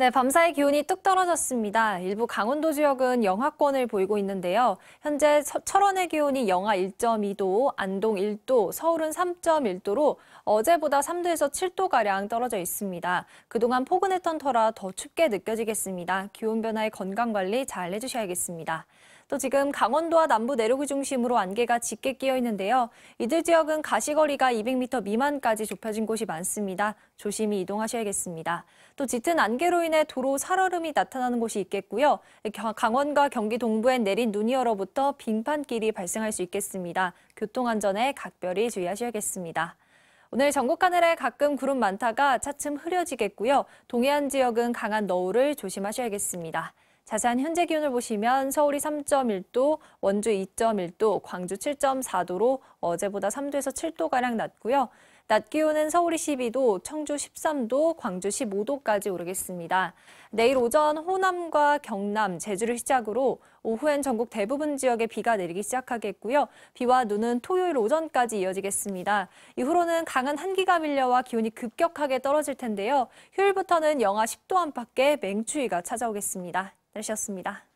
네, 밤사이 기온이 뚝 떨어졌습니다. 일부 강원도 지역은 영하권을 보이고 있는데요. 현재 철원의 기온이 영하 1.2도, 안동 1도, 서울은 3.1도로 어제보다 3도에서 7도가량 떨어져 있습니다. 그동안 포근했던 터라 더 춥게 느껴지겠습니다. 기온 변화에 건강관리 잘 해주셔야겠습니다. 또 지금 강원도와 남부 내륙을 중심으로 안개가 짙게 끼어 있는데요. 이들 지역은 가시거리가 200m 미만까지 좁혀진 곳이 많습니다. 조심히 이동하셔야겠습니다. 또 짙은 안개로 인해 도로 살얼음이 나타나는 곳이 있겠고요. 강원과 경기 동부엔 내린 눈이 얼어붙어 빙판길이 발생할 수 있겠습니다. 교통안전에 각별히 주의하셔야겠습니다. 오늘 전국 하늘에 가끔 구름 많다가 차츰 흐려지겠고요. 동해안 지역은 강한 너울을 조심하셔야겠습니다. 자세한 현재 기온을 보시면 서울이 3.1도, 원주 2.1도, 광주 7.4도로 어제보다 3도에서 7도가량 낮고요. 낮 기온은 서울 이1 2도 청주 13도, 광주 15도까지 오르겠습니다. 내일 오전 호남과 경남, 제주를 시작으로 오후엔 전국 대부분 지역에 비가 내리기 시작하겠고요. 비와 눈은 토요일 오전까지 이어지겠습니다. 이후로는 강한 한기가 밀려와 기온이 급격하게 떨어질 텐데요. 휴일부터는 영하 10도 안팎의 맹추위가 찾아오겠습니다. 날씨였습니다.